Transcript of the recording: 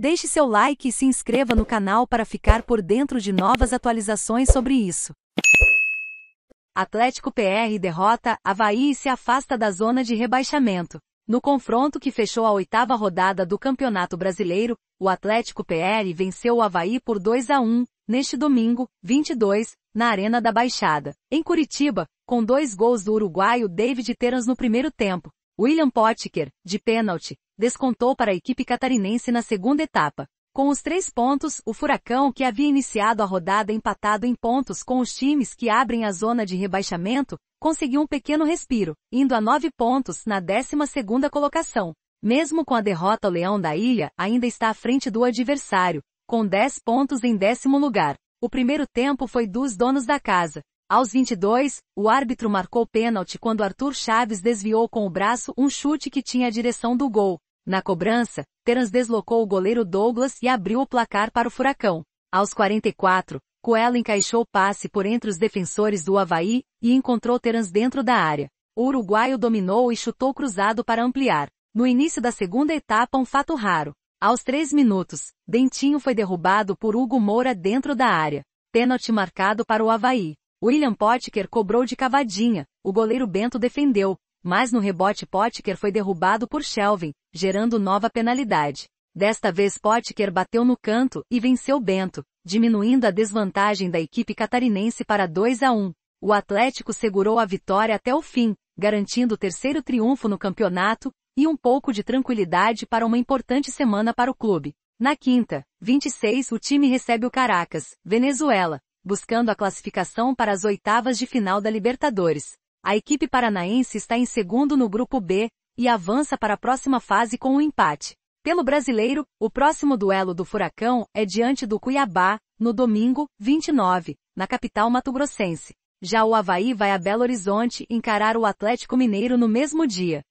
Deixe seu like e se inscreva no canal para ficar por dentro de novas atualizações sobre isso. Atlético PR derrota Havaí e se afasta da zona de rebaixamento. No confronto que fechou a oitava rodada do Campeonato Brasileiro, o Atlético PR venceu o Havaí por 2 a 1, neste domingo, 22, na Arena da Baixada. Em Curitiba, com dois gols do uruguaio David Terans no primeiro tempo, William Potker, de pênalti, descontou para a equipe catarinense na segunda etapa. Com os três pontos, o Furacão, que havia iniciado a rodada empatado em pontos com os times que abrem a zona de rebaixamento, conseguiu um pequeno respiro, indo a nove pontos na 12 segunda colocação. Mesmo com a derrota o Leão da Ilha, ainda está à frente do adversário, com dez pontos em décimo lugar. O primeiro tempo foi dos donos da casa. Aos 22, o árbitro marcou pênalti quando Arthur Chaves desviou com o braço um chute que tinha a direção do gol. Na cobrança, Terans deslocou o goleiro Douglas e abriu o placar para o Furacão. Aos 44, Coelho encaixou passe por entre os defensores do Havaí e encontrou Terans dentro da área. O uruguaio dominou e chutou cruzado para ampliar. No início da segunda etapa um fato raro. Aos três minutos, Dentinho foi derrubado por Hugo Moura dentro da área. Pênalti marcado para o Havaí. William Potker cobrou de cavadinha, o goleiro Bento defendeu, mas no rebote Potker foi derrubado por Shelvin, gerando nova penalidade. Desta vez Potker bateu no canto e venceu Bento, diminuindo a desvantagem da equipe catarinense para 2 a 1. O Atlético segurou a vitória até o fim, garantindo o terceiro triunfo no campeonato e um pouco de tranquilidade para uma importante semana para o clube. Na quinta, 26, o time recebe o Caracas, Venezuela, buscando a classificação para as oitavas de final da Libertadores. A equipe paranaense está em segundo no grupo B e avança para a próxima fase com o um empate. Pelo brasileiro, o próximo duelo do Furacão é diante do Cuiabá, no domingo, 29, na capital mato-grossense. Já o Havaí vai a Belo Horizonte encarar o Atlético Mineiro no mesmo dia.